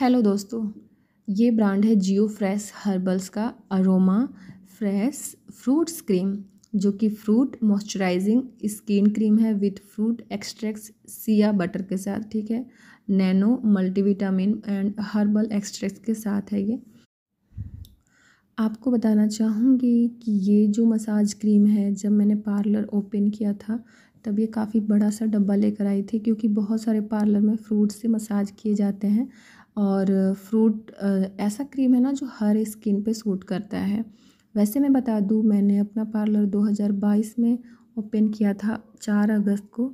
hello दोस्तों ये brand है जियो फ्रेश हर्बल्स का अरोमा फ्रेश फ्रूट्स क्रीम जो कि फ्रूट मॉइस्चराइजिंग स्किन क्रीम है with fruit extracts shea butter के साथ ठीक है nano multivitamin and herbal extracts के साथ है ये आपको बताना चाहूँगी कि ये जो मसाज क्रीम है जब मैंने पार्लर ओपन किया था तब ये काफ़ी बड़ा सा डब्बा लेकर आई थी क्योंकि बहुत सारे पार्लर में फ्रूट से मसाज किए जाते हैं और फ्रूट ऐसा क्रीम है ना जो हर स्किन पे सूट करता है वैसे मैं बता दूँ मैंने अपना पार्लर 2022 में ओपन किया था चार अगस्त को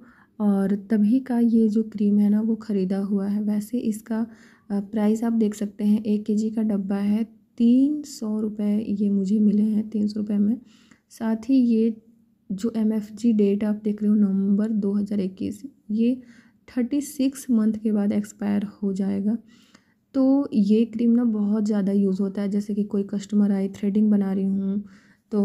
और तभी का ये जो क्रीम है ना वो ख़रीदा हुआ है वैसे इसका प्राइस आप देख सकते हैं एक जी का डब्बा है तीन सौ रुपये ये मुझे मिले हैं तीन सौ रुपये में साथ ही ये जो एम एफ जी डेट आप देख रहे हो नवंबर 2021 ये थर्टी सिक्स मंथ के बाद एक्सपायर हो जाएगा तो ये क्रीम ना बहुत ज़्यादा यूज़ होता है जैसे कि कोई कस्टमर आए थ्रेडिंग बना रही हूँ तो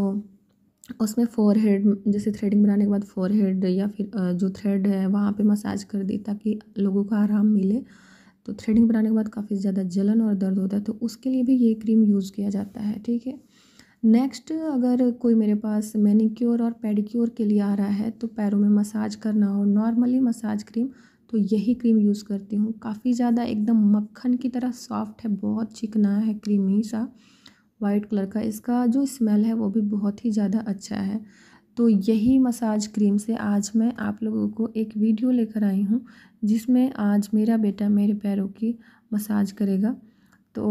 उसमें फोर हेड जैसे थ्रेडिंग बनाने के बाद फोर हेड या फिर जो थ्रेड है वहाँ पे मसाज कर दी ताकि लोगों को आराम मिले तो थ्रेडिंग बनाने के बाद काफ़ी ज़्यादा जलन और दर्द होता है तो उसके लिए भी ये क्रीम यूज़ किया जाता है ठीक है नेक्स्ट अगर कोई मेरे पास मैनिक्योर और पेडिक्योर के लिए आ रहा है तो पैरों में मसाज करना हो नॉर्मली मसाज क्रीम तो यही क्रीम यूज़ करती हूँ काफ़ी ज़्यादा एकदम मक्खन की तरह सॉफ्ट है बहुत चिकना है क्रीमी सा वाइट कलर का इसका जो स्मेल है वो भी बहुत ही ज़्यादा अच्छा है तो यही मसाज क्रीम से आज मैं आप लोगों को एक वीडियो लेकर आई हूँ जिसमें आज मेरा बेटा मेरे पैरों की मसाज करेगा तो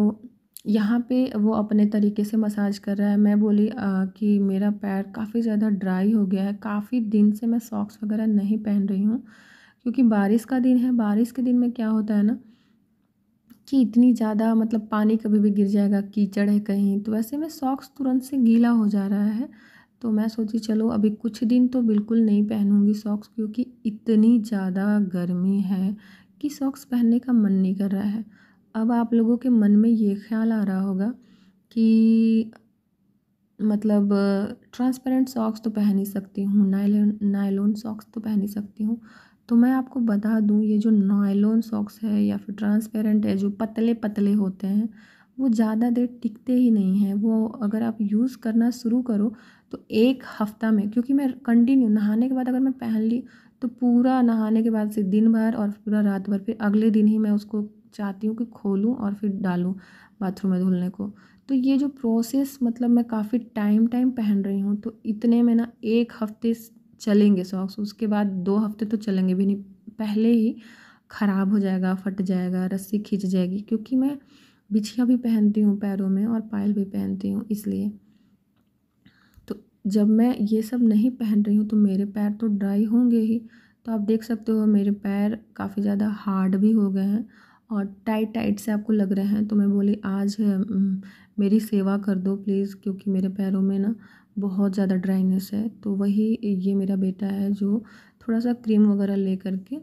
यहाँ पे वो अपने तरीके से मसाज कर रहा है मैं बोली आ, कि मेरा पैर काफ़ी ज़्यादा ड्राई हो गया है काफ़ी दिन से मैं सॉक्स वगैरह नहीं पहन रही हूँ क्योंकि बारिश का दिन है बारिश के दिन में क्या होता है ना कि इतनी ज़्यादा मतलब पानी कभी भी गिर जाएगा कीचड़ है कहीं तो वैसे में सॉक्स तुरंत से गीला हो जा रहा है तो मैं सोची चलो अभी कुछ दिन तो बिल्कुल नहीं पहनूंगी सॉक्स क्योंकि इतनी ज़्यादा गर्मी है कि सॉक्स पहनने का मन नहीं कर रहा है अब आप लोगों के मन में ये ख्याल आ रहा होगा कि मतलब ट्रांसपेरेंट सॉक्स तो पहन ही सकती हूँ नायलोन नायलोन सॉक्स तो पहन ही सकती हूँ तो मैं आपको बता दूँ ये जो नायलोन सॉक्स है या फिर ट्रांसपेरेंट है जो पतले पतले होते हैं वो ज़्यादा देर टिकते ही नहीं हैं वो अगर आप यूज़ करना शुरू करो तो एक हफ़्ता में क्योंकि मैं कंटिन्यू नहाने के बाद अगर मैं पहन ली तो पूरा नहाने के बाद से दिन भर और पूरा रात भर फिर अगले दिन ही मैं उसको चाहती हूँ कि खोलूँ और फिर डालूँ बाथरूम में धुलने को तो ये जो प्रोसेस मतलब मैं काफ़ी टाइम टाइम पहन रही हूँ तो इतने में ना एक हफ्ते चलेंगे सॉक्स उसके बाद दो हफ्ते तो चलेंगे भी नहीं पहले ही ख़राब हो जाएगा फट जाएगा रस्सी खींच जाएगी क्योंकि मैं बिछिया भी पहनती हूँ पैरों में और पायल भी पहनती हूँ इसलिए तो जब मैं ये सब नहीं पहन रही हूँ तो मेरे पैर तो ड्राई होंगे ही तो आप देख सकते हो मेरे पैर काफ़ी ज़्यादा हार्ड भी हो गए हैं और टाइट टाइट से आपको लग रहे हैं तो मैं बोली आज मेरी सेवा कर दो प्लीज़ क्योंकि मेरे पैरों में ना बहुत ज़्यादा ड्राइनेस है तो वही ये मेरा बेटा है जो थोड़ा सा क्रीम वगैरह ले करके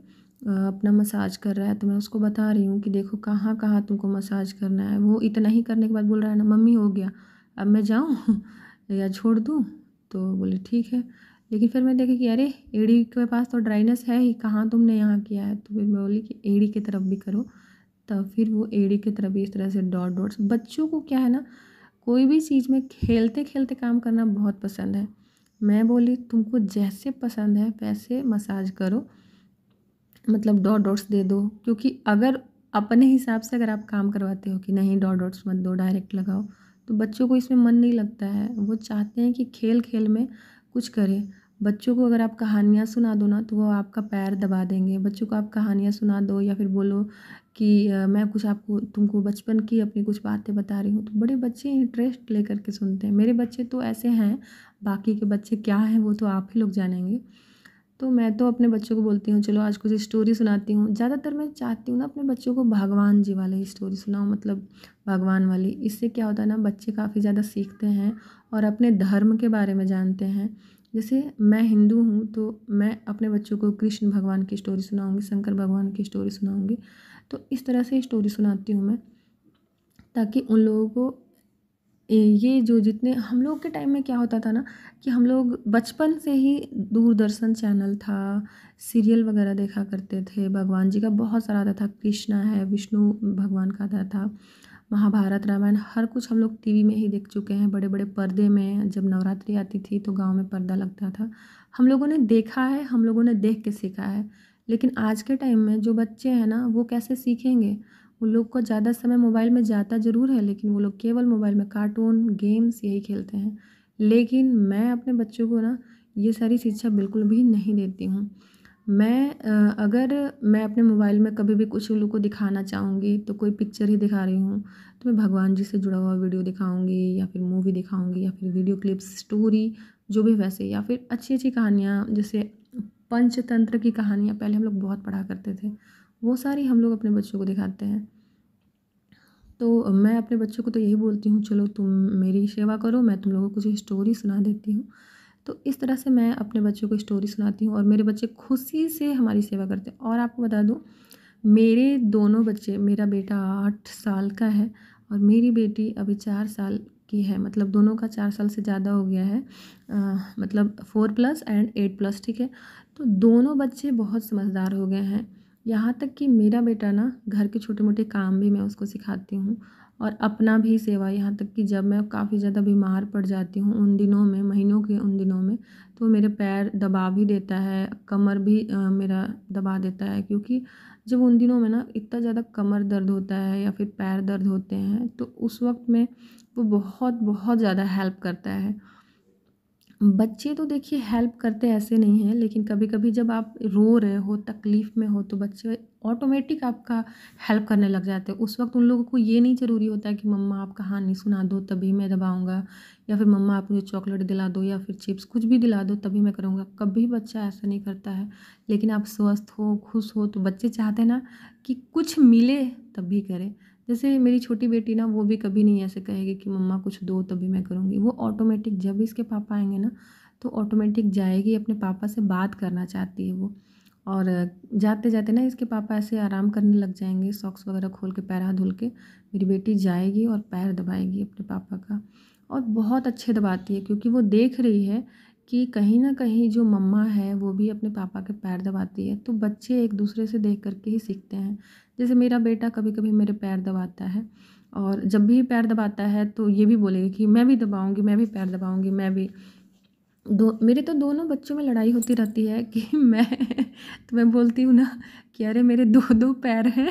अपना मसाज कर रहा है तो मैं उसको बता रही हूँ कि देखो कहाँ कहाँ तुमको मसाज करना है वो इतना ही करने के बाद बोल रहा है ना मम्मी हो गया अब मैं जाऊँ या छोड़ दूँ तो बोले ठीक है लेकिन फिर मैं देखी कि अरे एड़ी के पास तो ड्राइनेस है ही कहाँ तुमने यहाँ किया है तो फिर मैं बोली कि एड़ी की तरफ भी करो तब फिर वो एड़ी की तरफ भी इस तरह से डॉट डॉट्स बच्चों को क्या है ना कोई भी चीज़ में खेलते खेलते काम करना बहुत पसंद है मैं बोली तुमको जैसे पसंद है वैसे मसाज करो मतलब डॉट डॉट्स दे दो क्योंकि अगर अपने हिसाब से अगर आप काम करवाते हो कि नहीं डॉट डॉट्स मत दो डायरेक्ट लगाओ तो बच्चों को इसमें मन नहीं लगता है वो चाहते हैं कि खेल खेल में कुछ करें बच्चों को अगर आप कहानियाँ सुना दो ना तो वो आपका पैर दबा देंगे बच्चों को आप कहानियाँ सुना दो या फिर बोलो कि मैं कुछ आपको तुमको बचपन की अपनी कुछ बातें बता रही हूँ तो बड़े बच्चे इंटरेस्ट लेकर के सुनते हैं मेरे बच्चे तो ऐसे हैं बाकी के बच्चे क्या हैं वो तो आप ही लोग जानेंगे तो मैं तो अपने बच्चों को बोलती हूँ चलो आज कुछ स्टोरी सुनाती हूँ ज़्यादातर मैं चाहती हूँ ना अपने बच्चों को भगवान जी वाली स्टोरी सुनाऊँ मतलब भगवान वाली इससे क्या होता है ना बच्चे काफ़ी ज़्यादा सीखते हैं और अपने धर्म के बारे में जानते हैं जैसे मैं हिंदू हूँ तो मैं अपने बच्चों को कृष्ण भगवान की स्टोरी सुनाऊँगी शंकर भगवान की स्टोरी सुनाऊँगी तो इस तरह से स्टोरी सुनाती हूँ मैं ताकि उन लोगों को ये जो जितने हम लोग के टाइम में क्या होता था ना कि हम लोग बचपन से ही दूरदर्शन चैनल था सीरियल वगैरह देखा करते थे भगवान जी का बहुत सारा आता था कृष्णा है विष्णु भगवान का आता था महाभारत रामायण हर कुछ हम लोग टी वी में ही देख चुके हैं बड़े बड़े पर्दे में जब नवरात्रि आती थी तो गाँव में पर्दा लगता था हम लोगों ने देखा है हम लोगों ने देख के सीखा है लेकिन आज के टाइम में जो बच्चे हैं ना वो कैसे सीखेंगे उन लोग को ज़्यादा समय मोबाइल में जाता ज़रूर है लेकिन वो लोग केवल मोबाइल में कार्टून गेम्स यही खेलते हैं लेकिन मैं अपने बच्चों को ना ये सारी शिक्षा बिल्कुल भी नहीं देती हूँ मैं अगर मैं अपने मोबाइल में कभी भी कुछ लोगों को दिखाना चाहूँगी तो कोई पिक्चर ही दिखा रही हूँ तो मैं भगवान जी से जुड़ा हुआ वीडियो दिखाऊँगी या फिर मूवी दिखाऊँगी या फिर वीडियो क्लिप्स स्टोरी जो भी वैसे या फिर अच्छी अच्छी कहानियाँ जैसे पंचतंत्र की कहानियाँ पहले हम लोग बहुत पढ़ा करते थे वो सारी हम लोग अपने बच्चों को दिखाते हैं तो मैं अपने बच्चों को तो यही बोलती हूँ चलो तुम मेरी सेवा करो मैं तुम लोगों को कुछ स्टोरी सुना देती हूँ तो इस तरह से मैं अपने बच्चों को स्टोरी सुनाती हूँ और मेरे बच्चे खुशी से हमारी सेवा करते हैं और आपको बता दूँ मेरे दोनों बच्चे मेरा बेटा आठ साल का है और मेरी बेटी अभी चार साल की है मतलब दोनों का चार साल से ज़्यादा हो गया है आ, मतलब four plus and eight plus ठीक है तो दोनों बच्चे बहुत समझदार हो गए हैं यहाँ तक कि मेरा बेटा ना घर के छोटे मोटे काम भी मैं उसको सिखाती हूँ और अपना भी सेवा यहाँ तक कि जब मैं काफ़ी ज़्यादा बीमार पड़ जाती हूँ उन दिनों में महीनों के उन दिनों में तो मेरे पैर दबा भी देता है कमर भी मेरा दबा देता है क्योंकि जब उन दिनों में ना इतना ज़्यादा कमर दर्द होता है या फिर पैर दर्द होते हैं तो उस वक्त में वो बहुत बहुत ज़्यादा हेल्प करता है बच्चे तो देखिए हेल्प करते ऐसे नहीं हैं लेकिन कभी कभी जब आप रो रहे हो तकलीफ़ में हो तो बच्चे ऑटोमेटिक आपका हेल्प करने लग जाते हैं उस वक्त उन लोगों को ये नहीं ज़रूरी होता है कि मम्मा आप कहानी सुना दो तभी मैं दबाऊँगा या फिर मम्मा आप मुझे चॉकलेट दिला दो या फिर चिप्स कुछ भी दिला दो तभी मैं करूँगा कभी बच्चा ऐसा नहीं करता है लेकिन आप स्वस्थ हो खुश हो तो बच्चे चाहते हैं ना कि कुछ मिले तभी करें जैसे मेरी छोटी बेटी ना वो भी कभी नहीं ऐसे कहेगी कि मम्मा कुछ दो तभी मैं करूँगी वो ऑटोमेटिक जब इसके पापा आएंगे ना तो ऑटोमेटिक जाएगी अपने पापा से बात करना चाहती है वो और जाते जाते ना इसके पापा ऐसे आराम करने लग जाएंगे सॉक्स वगैरह खोल के पैर हाथ धुल के मेरी बेटी जाएगी और पैर दबाएगी अपने पापा का और बहुत अच्छे दबाती है क्योंकि वो देख रही है कि कहीं ना कहीं जो मम्मा है वो भी अपने पापा के पैर दबाती है तो बच्चे एक दूसरे से देख करके ही सीखते हैं जैसे मेरा बेटा कभी कभी मेरे पैर दबाता है और जब भी पैर दबाता है तो ये भी बोलेगा कि मैं भी दबाऊंगी मैं भी पैर दबाऊंगी मैं भी दो मेरे तो दोनों बच्चों में लड़ाई होती रहती है कि मैं तो मैं बोलती हूँ ना कि अरे मेरे दो दो पैर हैं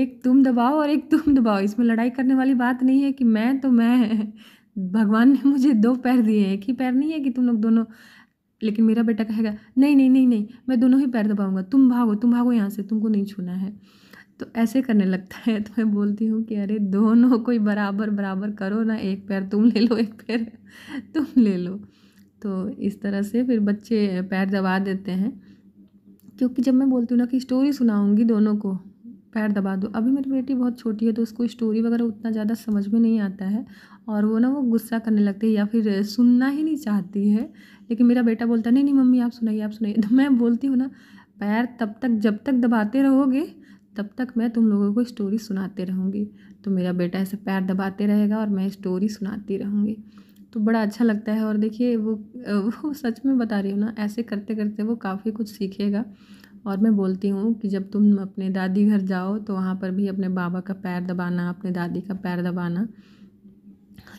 एक तुम दबाओ और एक तुम दबाओ इसमें लड़ाई करने वाली बात नहीं है कि मैं तो मैं भगवान ने मुझे दो पैर दिए हैं कि पैर नहीं है कि तुम लोग दोनों लेकिन मेरा बेटा कहेगा नहीं नहीं नहीं नहीं मैं दोनों ही पैर दबाऊंगा तुम भागो तुम भागो यहाँ से तुमको नहीं छूना है तो ऐसे करने लगता है तो मैं बोलती हूँ कि अरे दोनों कोई बराबर बराबर करो ना एक पैर तुम ले लो एक पैर तुम ले लो तो इस तरह से फिर बच्चे पैर दबा देते हैं क्योंकि जब मैं बोलती हूँ ना कि स्टोरी सुनाऊँगी दोनों को पैर दबा दो अभी मेरी बेटी बहुत छोटी है तो उसको स्टोरी वगैरह उतना ज़्यादा समझ में नहीं आता है और वो ना वो गुस्सा करने लगती है या फिर सुनना ही नहीं चाहती है लेकिन मेरा बेटा बोलता है नहीं नहीं मम्मी आप सुनाइए आप सुनाइए तो मैं बोलती हूँ ना पैर तब तक जब तक दबाते रहोगे तब तक मैं तुम लोगों को स्टोरी सुनाते रहूँगी तो मेरा बेटा ऐसे पैर दबाते रहेगा और मैं स्टोरी सुनाती रहूँगी तो बड़ा अच्छा लगता है और देखिए वो वो सच में बता रही हूँ ना ऐसे करते करते वो काफ़ी कुछ सीखेगा और मैं बोलती हूँ कि जब तुम अपने दादी घर जाओ तो वहाँ पर भी अपने बाबा का पैर दबाना अपने दादी का पैर दबाना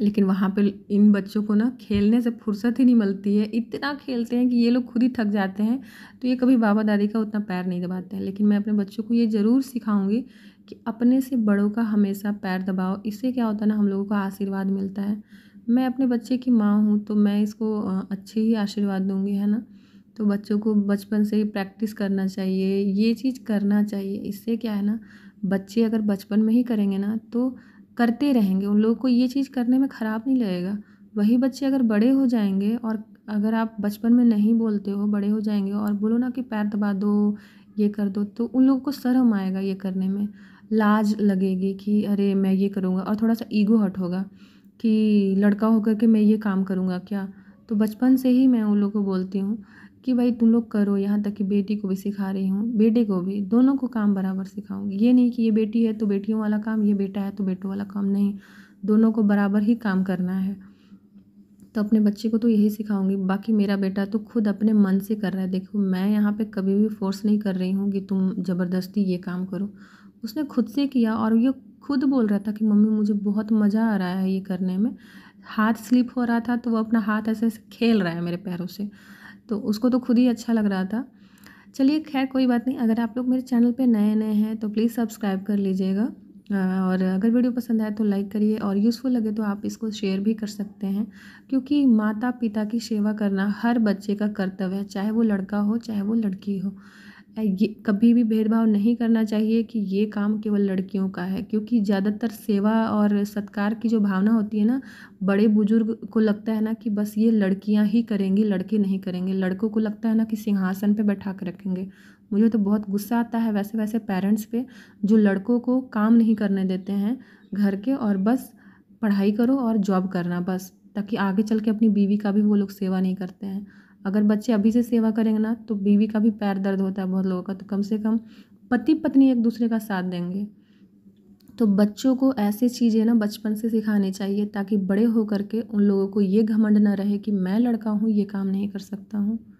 लेकिन वहाँ पर इन बच्चों को ना खेलने से फुर्सत ही नहीं मिलती है इतना खेलते हैं कि ये लोग खुद ही थक जाते हैं तो ये कभी बाबा दादी का उतना पैर नहीं दबाते हैं लेकिन मैं अपने बच्चों को ये ज़रूर सिखाऊंगी कि अपने से बड़ों का हमेशा पैर दबाओ इससे क्या होता है ना हम लोगों का आशीर्वाद मिलता है मैं अपने बच्चे की माँ हूँ तो मैं इसको अच्छे ही आशीर्वाद दूँगी है ना तो बच्चों को बचपन से ही प्रैक्टिस करना चाहिए ये चीज़ करना चाहिए इससे क्या है ना बच्चे अगर बचपन में ही करेंगे ना तो करते रहेंगे उन लोगों को ये चीज़ करने में ख़राब नहीं लगेगा वही बच्चे अगर बड़े हो जाएंगे और अगर आप बचपन में नहीं बोलते हो बड़े हो जाएंगे और बोलो ना कि पैर दबा दो ये कर दो तो उन लोगों को शर्म आएगा ये करने में लाज लगेगी कि अरे मैं ये करूँगा और थोड़ा सा ईगो हट होगा कि लड़का होकर के मैं ये काम करूँगा क्या तो बचपन से ही मैं उन लोगों को बोलती हूँ कि भाई तुम लोग करो यहाँ तक कि बेटी को भी सिखा रही हूँ बेटे को भी दोनों को काम बराबर सिखाऊंगी ये नहीं कि ये बेटी है तो बेटियों वाला काम ये बेटा है तो बेटों वाला काम नहीं दोनों को बराबर ही काम करना है तो अपने बच्चे को तो यही सिखाऊंगी बाकी मेरा बेटा तो खुद अपने मन से कर रहा है देखो मैं यहाँ पे कभी भी फोर्स नहीं कर रही हूँ कि तुम ज़बरदस्ती ये काम करो उसने खुद से किया और ये खुद बोल रहा था कि मम्मी मुझे बहुत मज़ा आ रहा है ये करने में हाथ स्लिप हो रहा था तो वो अपना हाथ ऐसे खेल रहा है मेरे पैरों से तो उसको तो खुद ही अच्छा लग रहा था चलिए खैर कोई बात नहीं अगर आप लोग मेरे चैनल पे नए नए हैं तो प्लीज़ सब्सक्राइब कर लीजिएगा और अगर वीडियो पसंद आए तो लाइक करिए और यूज़फुल लगे तो आप इसको शेयर भी कर सकते हैं क्योंकि माता पिता की सेवा करना हर बच्चे का कर्तव्य है चाहे वो लड़का हो चाहे वो लड़की हो ये कभी भी भेदभाव नहीं करना चाहिए कि ये काम केवल लड़कियों का है क्योंकि ज़्यादातर सेवा और सत्कार की जो भावना होती है ना बड़े बुजुर्ग को लगता है ना कि बस ये लड़कियां ही करेंगी लड़के नहीं करेंगे लड़कों को लगता है ना कि सिंहासन पे बैठा कर रखेंगे मुझे तो बहुत गुस्सा आता है वैसे वैसे पेरेंट्स पे जो लड़कों को काम नहीं करने देते हैं घर के और बस पढ़ाई करो और जॉब करना बस ताकि आगे चल के अपनी बीवी का भी वो लोग सेवा नहीं करते हैं अगर बच्चे अभी से सेवा करेंगे ना तो बीवी का भी पैर दर्द होता है बहुत लोगों का तो कम से कम पति पत्नी एक दूसरे का साथ देंगे तो बच्चों को ऐसी चीज़ें ना बचपन से सिखानी चाहिए ताकि बड़े होकर के उन लोगों को ये घमंड ना रहे कि मैं लड़का हूँ ये काम नहीं कर सकता हूँ